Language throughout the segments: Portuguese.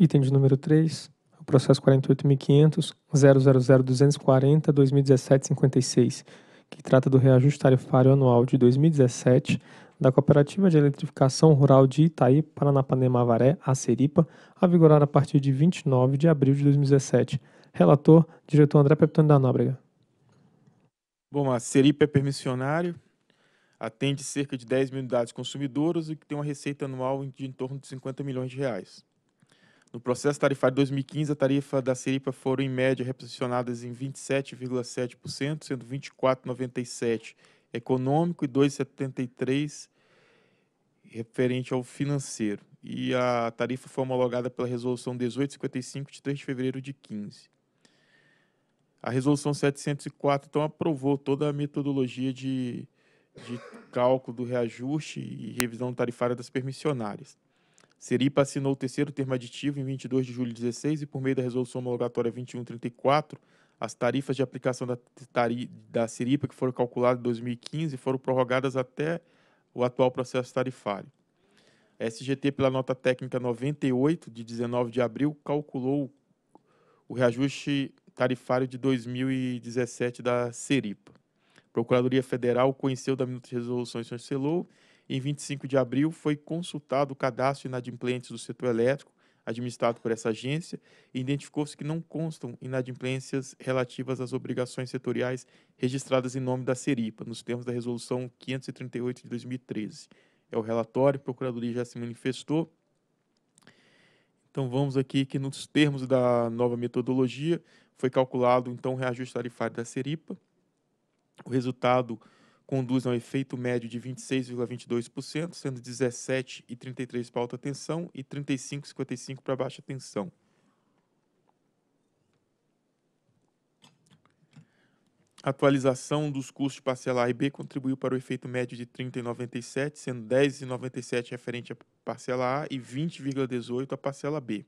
Item de número 3, o processo 48.500.000.240.2017.56, que trata do reajuste tarifário anual de 2017 da Cooperativa de Eletrificação Rural de Itaí, Paranapanema Avaré, a Seripa, a vigorar a partir de 29 de abril de 2017. Relator, diretor André Peptoni da Nóbrega. Bom, a Seripa é permissionário, atende cerca de 10 mil unidades consumidoras e que tem uma receita anual de em torno de 50 milhões de reais. No processo tarifário 2015, a tarifa da Seripa foram, em média, reposicionadas em 27,7%, sendo 24,97% econômico e 2,73% referente ao financeiro. E a tarifa foi homologada pela Resolução 1855, de 3 de fevereiro de 15. A Resolução 704, então, aprovou toda a metodologia de, de cálculo do reajuste e revisão tarifária das permissionárias. Seripa assinou o terceiro termo aditivo em 22 de julho de 16 e, por meio da Resolução Homologatória 2134, as tarifas de aplicação da, tari, da Seripa, que foram calculadas em 2015, foram prorrogadas até o atual processo tarifário. A SGT, pela nota técnica 98, de 19 de abril, calculou o reajuste tarifário de 2017 da Seripa. A Procuradoria Federal conheceu da minuta de resolução e cancelou. Em 25 de abril, foi consultado o cadastro de inadimplentes do setor elétrico, administrado por essa agência, e identificou-se que não constam inadimplências relativas às obrigações setoriais registradas em nome da Seripa, nos termos da Resolução 538 de 2013. É o relatório, a Procuradoria já se manifestou. Então, vamos aqui que nos termos da nova metodologia, foi calculado então o reajuste tarifário da Seripa. O resultado conduz a um efeito médio de 26,22%, sendo 17,33% e para alta tensão e 35,55 para baixa tensão. A atualização dos custos de parcela A e B contribuiu para o efeito médio de 30,97, sendo 10,97 referente à parcela A e 20,18 à parcela B.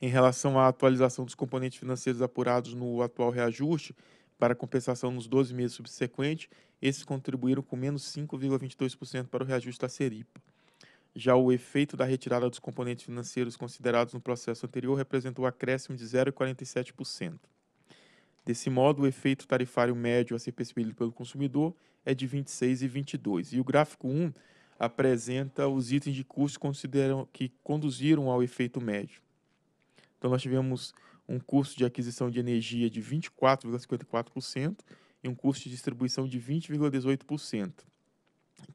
Em relação à atualização dos componentes financeiros apurados no atual reajuste, para compensação, nos 12 meses subsequentes, esses contribuíram com menos 5,22% para o reajuste da Seripa. Já o efeito da retirada dos componentes financeiros considerados no processo anterior representou um acréscimo de 0,47%. Desse modo, o efeito tarifário médio a ser percebido pelo consumidor é de 26 e 22. E o gráfico 1 apresenta os itens de custo que conduziram ao efeito médio. Então, nós tivemos um custo de aquisição de energia de 24,54% e um custo de distribuição de 20,18%.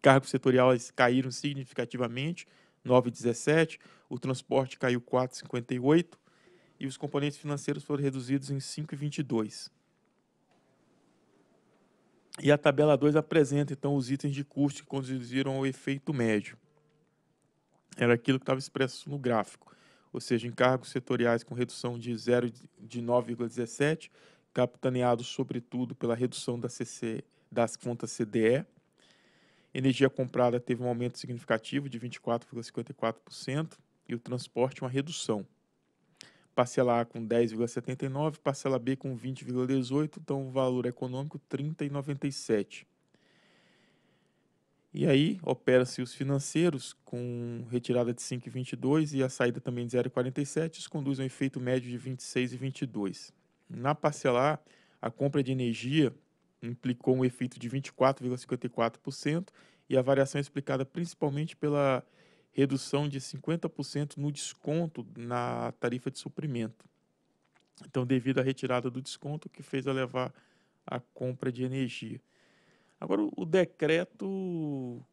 Cargos setoriais caíram significativamente, 9,17%, o transporte caiu 4,58% e os componentes financeiros foram reduzidos em 5,22%. E a tabela 2 apresenta, então, os itens de custo que conduziram ao efeito médio. Era aquilo que estava expresso no gráfico ou seja, encargos setoriais com redução de 0 de 9,17, capitaneados sobretudo pela redução da CC, das contas CDE. Energia comprada teve um aumento significativo de 24,54% e o transporte uma redução. Parcela A com 10,79, parcela B com 20,18, então o valor econômico 30,97. E aí opera-se os financeiros com retirada de 5,22 e a saída também de 0,47, isso conduz a um efeito médio de 26,22. Na parcelar, a compra de energia implicou um efeito de 24,54% e a variação é explicada principalmente pela redução de 50% no desconto na tarifa de suprimento. Então, devido à retirada do desconto, que fez a levar a compra de energia. Agora, o decreto.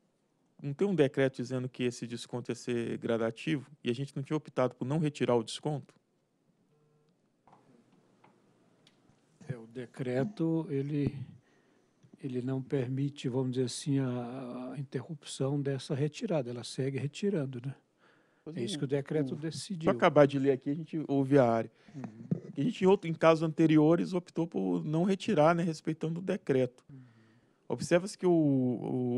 Não tem um decreto dizendo que esse desconto ia ser gradativo e a gente não tinha optado por não retirar o desconto? É, o decreto, ele, ele não permite, vamos dizer assim, a, a interrupção dessa retirada. Ela segue retirando, né? É isso é, que o decreto decidiu. Para acabar de ler aqui, a gente ouve a área. Uhum. A gente, em, outro, em casos anteriores, optou por não retirar, né, respeitando o decreto. Uhum. Observa-se que o,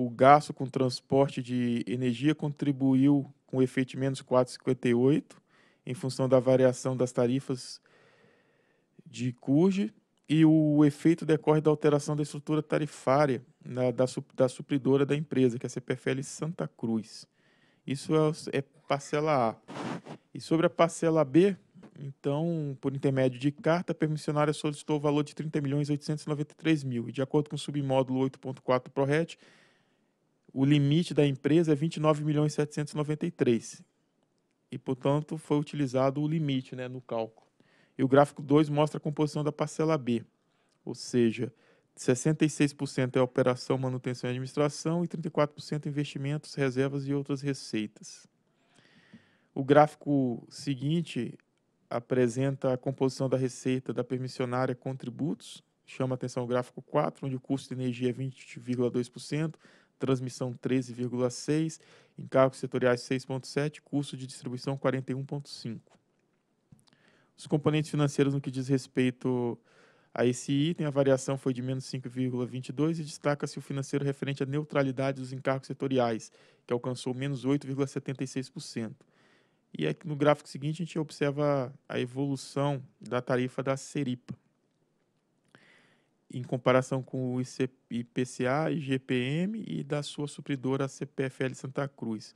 o, gasto com transporte de energia contribuiu com o efeito de menos 4,58 em função da variação das tarifas de CURG e o efeito decorre da alteração da estrutura tarifária na, da, da supridora da empresa, que é a CPFL Santa Cruz. Isso é, é parcela A. E sobre a parcela B, então, por intermédio de carta, a permissionária solicitou o valor de R$ milhões mil. E de acordo com o submódulo 8.4 ProRet, o limite da empresa é R$ milhões E, portanto, foi utilizado o limite né, no cálculo. E o gráfico 2 mostra a composição da parcela B, ou seja, 66% é operação, manutenção e administração e 34% investimentos, reservas e outras receitas. O gráfico seguinte apresenta a composição da receita da permissionária com tributos, chama atenção o gráfico 4, onde o custo de energia é 20,2%, transmissão 13,6%, encargos setoriais 6,7%, custo de distribuição 41,5%. Os componentes financeiros no que diz respeito a esse item, a variação foi de menos 5,22 e destaca-se o financeiro referente à neutralidade dos encargos setoriais, que alcançou menos 8,76%. E aqui é no gráfico seguinte a gente observa a evolução da tarifa da Seripa em comparação com o IPCA, IGPM e da sua supridora CPFL Santa Cruz.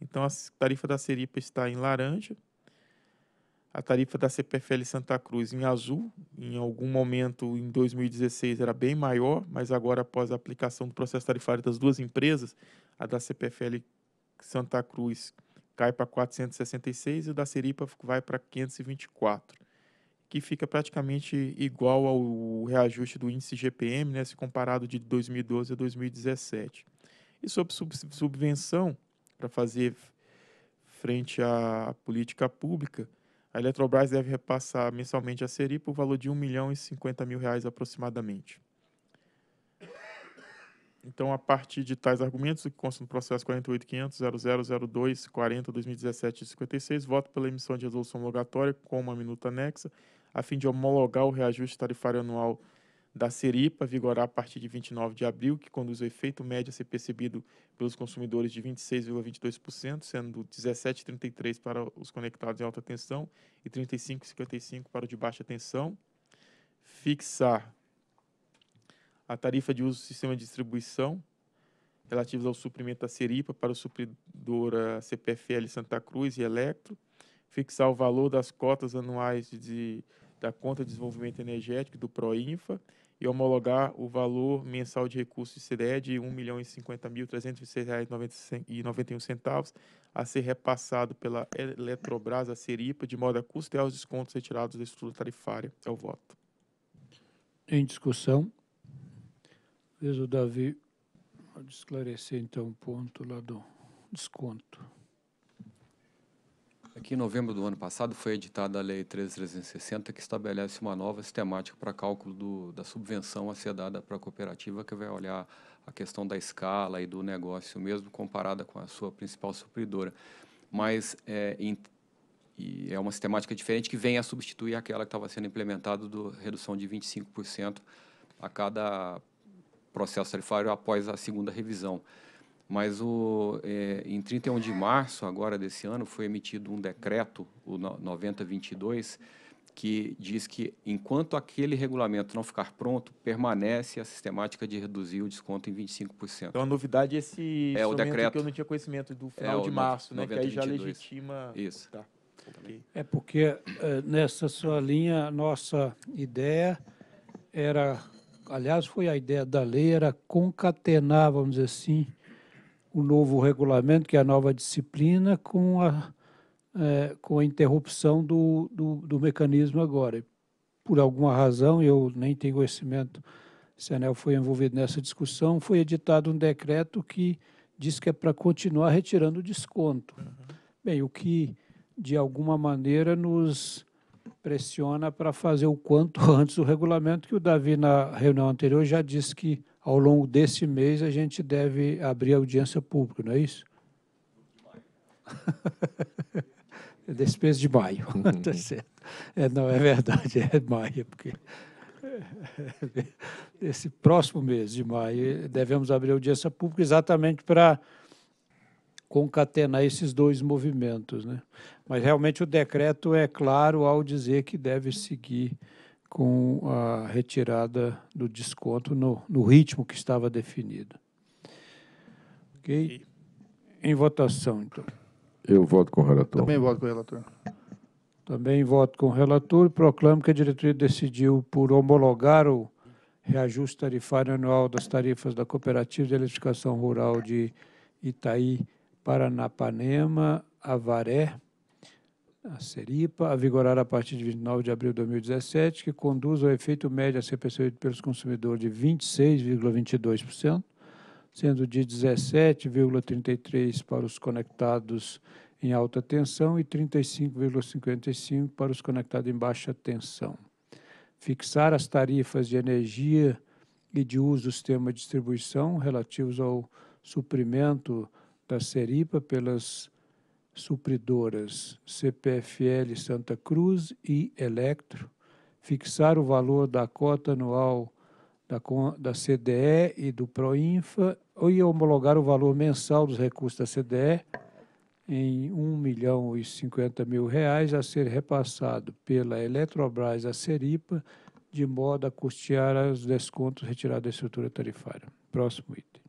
Então a tarifa da Seripa está em laranja, a tarifa da CPFL Santa Cruz em azul. Em algum momento em 2016 era bem maior, mas agora após a aplicação do processo tarifário das duas empresas, a da CPFL Santa Cruz cai para 466 e o da Seripa vai para 524, que fica praticamente igual ao reajuste do índice GPM, né, se comparado de 2012 a 2017. E sobre subvenção, para fazer frente à política pública, a Eletrobras deve repassar mensalmente a Seripa o valor de 1 milhão e 50 mil reais aproximadamente. Então, a partir de tais argumentos, o que consta no processo 48.500.0002.40.2017.56, 56 voto pela emissão de resolução homologatória com uma minuta anexa, a fim de homologar o reajuste tarifário anual da Seripa, vigorar a partir de 29 de abril, que conduz o efeito médio a ser percebido pelos consumidores de 26,22%, sendo 17,33% para os conectados em alta tensão e 35,55% para o de baixa tensão. Fixar a tarifa de uso do sistema de distribuição relativos ao suprimento da Seripa para o supridora CPFL Santa Cruz e Electro, fixar o valor das cotas anuais de, da conta de desenvolvimento energético do Proinfa e homologar o valor mensal de recursos de CDE de R$ 1.050.306,91 a ser repassado pela Eletrobras à Seripa, de modo a custear os descontos retirados da estrutura tarifária. É o voto. Em discussão. Veja o Davi, pode esclarecer então o ponto lá do desconto. Aqui em novembro do ano passado foi editada a Lei 13.360 que estabelece uma nova sistemática para cálculo do, da subvenção a ser dada para a cooperativa que vai olhar a questão da escala e do negócio mesmo comparada com a sua principal supridora. Mas é, e é uma sistemática diferente que vem a substituir aquela que estava sendo implementada do redução de 25% a cada processo tarifário após a segunda revisão. Mas o, é, em 31 de março agora desse ano foi emitido um decreto, o 9022, que diz que enquanto aquele regulamento não ficar pronto, permanece a sistemática de reduzir o desconto em 25%. Então a novidade é esse é o decreto que eu não tinha conhecimento do é, final é de março, né, 90, que aí 22. já legitima. Isso. Tá. É porque eh, nessa sua linha nossa ideia era aliás, foi a ideia da lei, era concatenar, vamos dizer assim, o novo regulamento, que é a nova disciplina, com a, é, com a interrupção do, do, do, mecanismo agora. Por alguma razão, eu nem tenho conhecimento se a ANEL foi envolvida nessa discussão, foi editado um decreto que diz que é para continuar retirando o desconto. Uhum. Bem, o que, de alguma maneira, nos pressiona para fazer o quanto antes o regulamento, que o Davi, na reunião anterior, já disse que ao longo desse mês a gente deve abrir audiência pública, não é isso? É Despesa de maio, uhum. tá certo. É, não, é verdade, é maio, porque esse próximo mês de maio devemos abrir audiência pública exatamente para concatenar esses dois movimentos. Né? Mas realmente o decreto é claro ao dizer que deve seguir com a retirada do desconto no, no ritmo que estava definido. Ok? Em votação, então. Eu voto com o relator. Também voto com o relator. Também voto com o relator. Proclamo que a diretoria decidiu por homologar o reajuste tarifário anual das tarifas da Cooperativa de Eletrificação Rural de Itaí Paranapanema, Avaré, a Seripa, a vigorar a partir de 29 de abril de 2017, que conduz ao efeito médio a ser percebido pelos consumidores de 26,22%, sendo de 17,33% para os conectados em alta tensão e 35,55% para os conectados em baixa tensão. Fixar as tarifas de energia e de uso do sistema de distribuição relativos ao suprimento da Seripa pelas supridoras CPFL Santa Cruz e Electro, fixar o valor da cota anual da, da CDE e do Proinfa e homologar o valor mensal dos recursos da CDE em R$ 1 milhão e 50 mil reais a ser repassado pela Eletrobras a Seripa, de modo a custear os descontos retirados da estrutura tarifária. Próximo item.